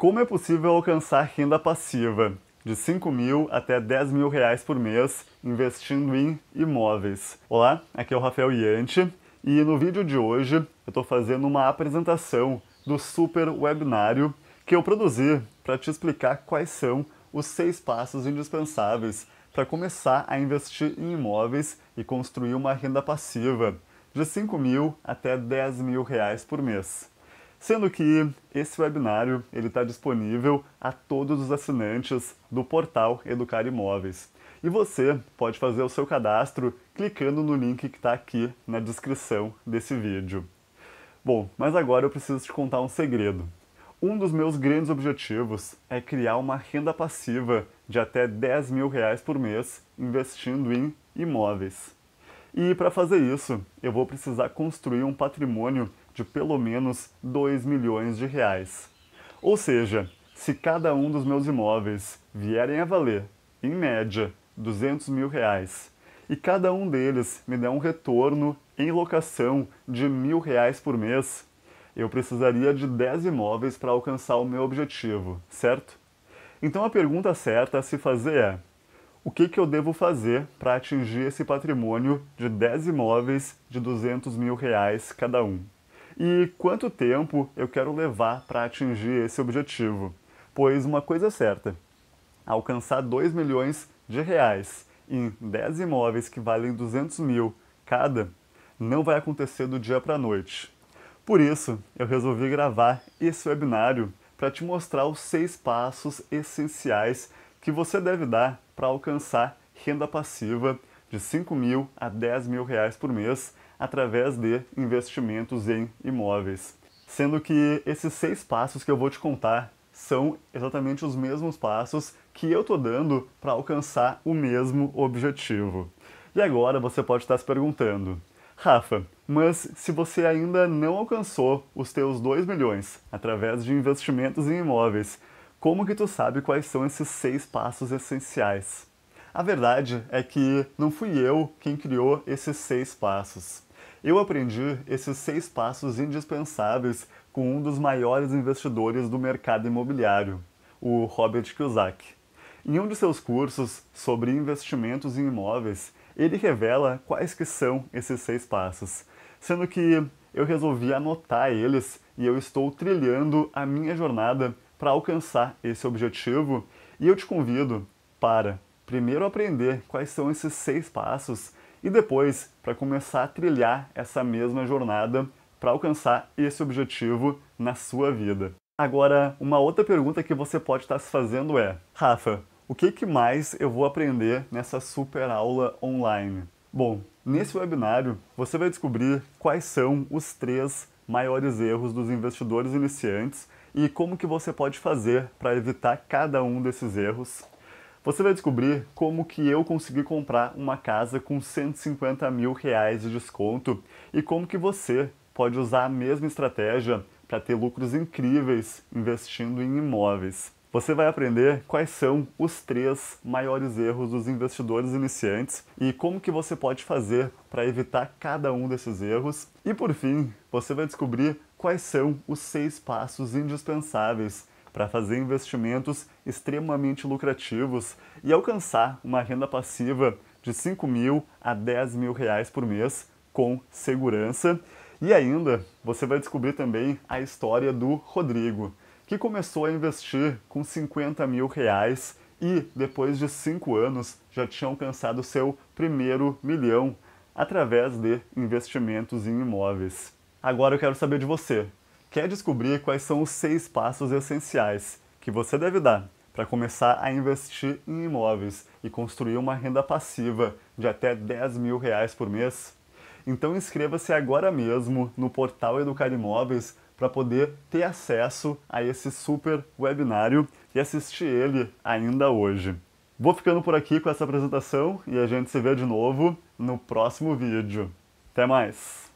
Como é possível alcançar renda passiva de 5 mil até 10 mil reais por mês investindo em imóveis? Olá, aqui é o Rafael Iante e no vídeo de hoje eu estou fazendo uma apresentação do super webinário que eu produzi para te explicar quais são os seis passos indispensáveis para começar a investir em imóveis e construir uma renda passiva de 5 mil até 10 mil reais por mês. Sendo que esse webinário ele está disponível a todos os assinantes do portal Educar Imóveis. E você pode fazer o seu cadastro clicando no link que está aqui na descrição desse vídeo. Bom, mas agora eu preciso te contar um segredo. Um dos meus grandes objetivos é criar uma renda passiva de até 10 mil reais por mês investindo em imóveis. E para fazer isso, eu vou precisar construir um patrimônio de pelo menos 2 milhões de reais. Ou seja, se cada um dos meus imóveis vierem a valer, em média, 200 mil reais, e cada um deles me der um retorno em locação de mil reais por mês, eu precisaria de 10 imóveis para alcançar o meu objetivo, certo? Então a pergunta certa a se fazer é: o que, que eu devo fazer para atingir esse patrimônio de 10 imóveis de 200 mil reais cada um? e quanto tempo eu quero levar para atingir esse objetivo. Pois uma coisa é certa, alcançar 2 milhões de reais em 10 imóveis que valem 200 mil cada não vai acontecer do dia para a noite. Por isso, eu resolvi gravar esse webinário para te mostrar os seis passos essenciais que você deve dar para alcançar renda passiva de 5 mil a 10 mil reais por mês através de investimentos em imóveis. Sendo que esses seis passos que eu vou te contar são exatamente os mesmos passos que eu tô dando para alcançar o mesmo objetivo. E agora você pode estar se perguntando, Rafa, mas se você ainda não alcançou os teus 2 milhões através de investimentos em imóveis, como que tu sabe quais são esses seis passos essenciais? A verdade é que não fui eu quem criou esses seis passos. Eu aprendi esses seis passos indispensáveis com um dos maiores investidores do mercado imobiliário, o Robert Kiyosaki. Em um de seus cursos sobre investimentos em imóveis, ele revela quais que são esses seis passos, sendo que eu resolvi anotar eles e eu estou trilhando a minha jornada para alcançar esse objetivo. E eu te convido para primeiro aprender quais são esses seis passos e depois para começar a trilhar essa mesma jornada para alcançar esse objetivo na sua vida. Agora, uma outra pergunta que você pode estar tá se fazendo é: Rafa, o que, que mais eu vou aprender nessa super aula online? Bom, nesse webinário você vai descobrir quais são os três maiores erros dos investidores iniciantes e como que você pode fazer para evitar cada um desses erros você vai descobrir como que eu consegui comprar uma casa com 150 mil reais de desconto e como que você pode usar a mesma estratégia para ter lucros incríveis investindo em imóveis. Você vai aprender quais são os três maiores erros dos investidores iniciantes e como que você pode fazer para evitar cada um desses erros. E por fim, você vai descobrir quais são os seis passos indispensáveis para fazer investimentos extremamente lucrativos e alcançar uma renda passiva de 5 mil a 10 mil reais por mês com segurança. E ainda você vai descobrir também a história do Rodrigo, que começou a investir com 50 mil reais e, depois de 5 anos, já tinha alcançado seu primeiro milhão através de investimentos em imóveis. Agora eu quero saber de você. Quer descobrir quais são os seis passos essenciais que você deve dar para começar a investir em imóveis e construir uma renda passiva de até 10 mil reais por mês? Então inscreva-se agora mesmo no portal Educar Imóveis para poder ter acesso a esse super webinário e assistir ele ainda hoje. Vou ficando por aqui com essa apresentação e a gente se vê de novo no próximo vídeo. Até mais!